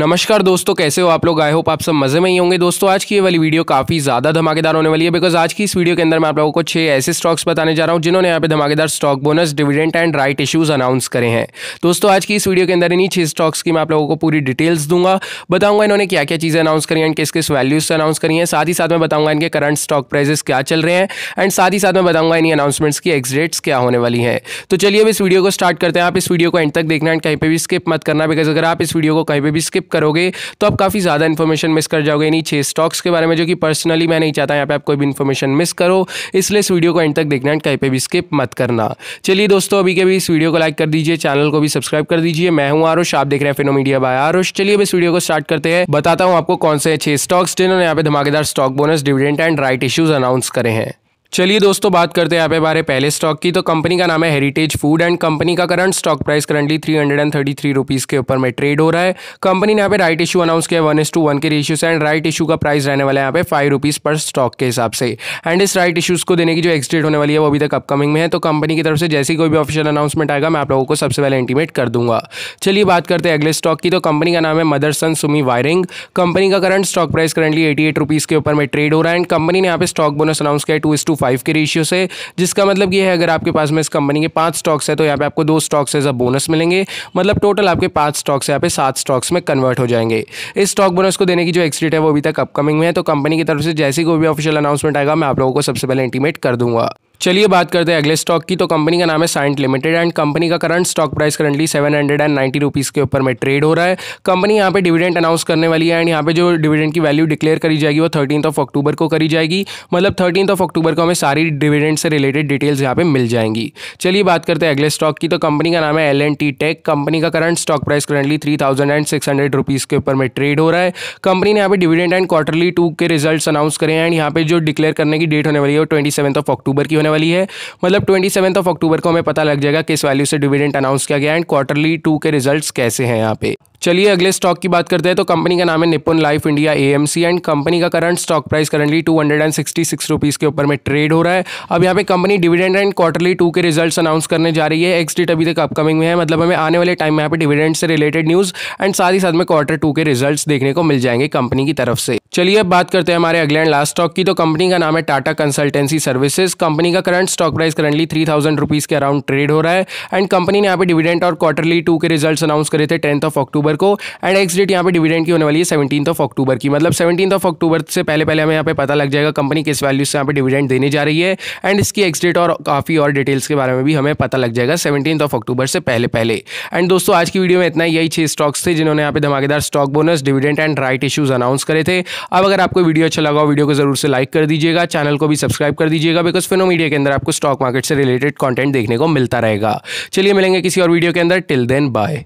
नमस्कार दोस्तों कैसे हो आप लोग आए होप आप सब मजे में ही होंगे दोस्तों आज की ये वाली वीडियो काफ़ी ज़्यादा धमाकेदार होने वाली है बिकॉज आज की इस वीडियो के अंदर मैं आप लोगों को छह ऐसे स्टॉक्स बताने जा रहा हूँ जिन्होंने यहाँ पे धमाकेदार stock bonus dividend and right issues announce करे हैं दोस्तों आज की इस वीडियो के अंदर इन्हीं छह स्टॉक्स की मैं आप लोगों को पूरी डिटेल्स दूंगा बताऊंगा इन्होंने क्या क्या चीज़ें अनाउंस करी एंड किस किस वैल्यूज से अनाउंस करी हैं साथ ही साथ मैं बताऊंगा इनके करंट स्टॉक प्राइजेस क्या चल रहे हैं एंड साथ ही साथ मैं बताऊंगा इन्हीं अनाउंसमेंट्स की एक्सडेट्स क्या होने वाली है तो चलिए अब इस वीडियो को स्टार्ट करते हैं आप इस वीडियो को एंड तक देखना एंड कहीं पर भी स्किप मत करना बिकॉज अगर आप इस वीडियो को कहीं पर भी स्किप करोगे तो आप काफ़ी ज़्यादा इन्फॉर्मेशन मिस कर जाओगे यानी छः स्टॉक्स के बारे में जो कि पर्सनली मैं नहीं चाहता यहाँ पे आप कोई भी इन्फॉर्मेशन मिस करो इसलिए इस वीडियो को एंड तक देखना एंड कहीं पर भी स्किप मत करना चलिए दोस्तों अभी के भी इस वीडियो को लाइक कर दीजिए चैनल को भी सब्सक्राइब कर दीजिए मैं हूँ आरुष आप देख रहे हैं फिनो मीडिया बाय आरुष चलिए अब इस वीडियो को स्टार्ट करते हैं बताता हूँ आपको कौन से छः स्टॉक्स जिन्होंने यहाँ पे धमाकेदार stock bonus dividend and right issues announce करें हैं चलिए दोस्तों बात करते हैं यहाँ पे बारे पहले स्टॉक की तो कंपनी का नाम है हेरिटेज फूड एंड कंपनी का current stock price currently three hundred and thirty three rupees के ऊपर में ट्रेड हो रहा है कंपनी ने यहाँ पे राइट इशू अनाउंस किया वन एस टू वन के रेशियो से एंड राइट इशू का प्राइस रहने वाला है यहाँ पे फाइव रुपीज़ पर स्टॉक के हिसाब से एंड इस राइट इशूज़ को देने की जो एक्सडेट होने वाली है वो अभी तक अपकमिंग में है तो कंपनी की तरफ से जैसी कोई भी ऑफिशियल अनाउंसमेंट आएगा मैं आप लोगों को सबसे पहले इंटीमेट कर दूंगा चलिए बात करते हैं अगले स्टॉक की तो कंपनी का नाम है मदरसन सुमी वायरिंग कंपनी का current stock price currently eighty eight rupees के ऊपर में ट्रेड हो रहा है एंड कंपनी ने यहाँ पे स्टॉक बोनस अनाउंस किया है टू इस टू फाइव के रेशियो से जिसका मतलब ये है अगर आपके पास में इस कंपनी के पांच स्टॉक्स है तो यहाँ पे आपको दो स्टॉक्स एज अ बोनस मिलेंगे मतलब टोटल आपके पाँच स्टॉक्स यहाँ पे सात स्टॉक्स में कन्वर्ट हो जाएंगे इस स्टॉक बोनस को देने की जो एक्सडेट है वो अभी तक अपकमिंग में है तो कंपनी की तरफ से जैसे कोई भी ऑफिशियल अनाउंसमेंट आएगा मैं आप लोगों को सबसे पहले इंटीमेट कर दूंगा चलिए बात करते हैं अगले स्टॉक की तो कंपनी का नाम है साइंट लिमिटेड एंड कंपनी का current stock price currently seven hundred and ninety rupees के ऊपर में ट्रेड हो रहा है कंपनी यहाँ पे डिविडेंड अनाउंस करने वाली है एंड यहाँ पे जो डिविडेंड की वैल्यू डिक्लेयर करी जाएगी वो थर्टीन ऑफ अक्टूबर को करी जाएगी मतलब थर्टीन ऑफ अक्टूबर को हमें सारी डिविडेंड से रिलेटेड डिटेल्स यहाँ पे मिल जाएंगी चलिए बात करते हैं अगले स्टॉक की तो कंपनी का नाम है एल एंड टेक कंपनी का current stock price currently three thousand and six hundred rupees के ऊपर में ट्रेड हो रहा है कंपनी ने यहाँ पे डिविडेंड एंड क्वार्टरली टू के रिजल्ट अनाउंस करें हैं एंड यहाँ पे जो डिक्लेयर करने की डेट होने वाली है वो ट्वेंटी सेवन ऑफ अक्टूबर की होने होने वाली है मतलब ट्वेंटी सेवन ऑफ अक्टूबर को हमें पता लग जाएगा किस वैल्यू से डिविडेंट अनाउंस किया गया एंड क्वार्टरली टू के रिजल्ट कैसे हैं यहाँ पे चलिए अगले स्टॉक की बात करते हैं तो कंपनी का नाम है Nippon Life India A and company का current stock price currently two hundred and sixty six rupees के ऊपर में ट्रेड हो रहा है अब यहाँ पे company dividend and quarterly two के रिजल्ट्स अनाउंस करने जा रही है एक्स डेट अभी तक अपकमिंग में है मतलब हमें आने वाले टाइम में यहाँ पे डिविडेंड से रिलेटेड न्यूज़ एंड साथ ही साथ में क्वार्टर टू के रिजल्ट देखने को मिल जाएंगे कंपनी की तरफ से चलिए अब बात करते हैं हमारे अगले एंड लास्ट स्टॉक की तो कंपनी का नाम है टाटा कंसल्टेंसी सर्विसेज कंपनी का current stock price currently three thousand rupees के अराउंड ट्रेड हो रहा है एंड कंपनी ने यहाँ पे डिविडेंड और क्वार्टरली टू के रिजल्ट्स अनाउंस करे थे टेंथ ऑफ अक्टूबर को एंड एक्स डेट यहाँ पे डिविडेंड की होने वाली है सेवनटीन ऑफ अक्टूबर की मतलब सेवनटीन ऑफ अक्टूबर से पहले पहले हमें यहाँ पे पता लग जाएगा कंपनी किस वैल्यू से यहाँ पे डिविडेंड देने जा रही है एंड इसकी एक्स डेट और काफ़ी और डिटेल्स के बारे में भी हमें पता लग जाएगा सेवनटीन ऑफ अक्टूबर से पहले पहले एंड दोस्तों आज की वीडियो में इतना यही छह स्टॉक्स थे जिन्होंने यहाँ पे धमाकेदार stock bonus dividend and right issues announce करे थे अब अगर आपको वीडियो अच्छा लगा हो वीडियो को जरूर से लाइक कर दीजिएगा चैनल को भी सब्सक्राइब कर दीजिएगा बिकॉज फिनो मीडिया के अंदर आपको स्टॉक मार्केट से रिलेटेड कॉन्टेंट देखने को मिलता रहेगा चलिए मिलेंगे किसी और वीडियो के अंदर टिल देन बाय